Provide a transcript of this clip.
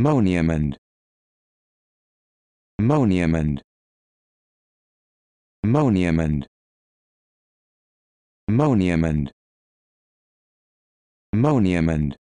Monium and Monium and Monium and Monium and Monium and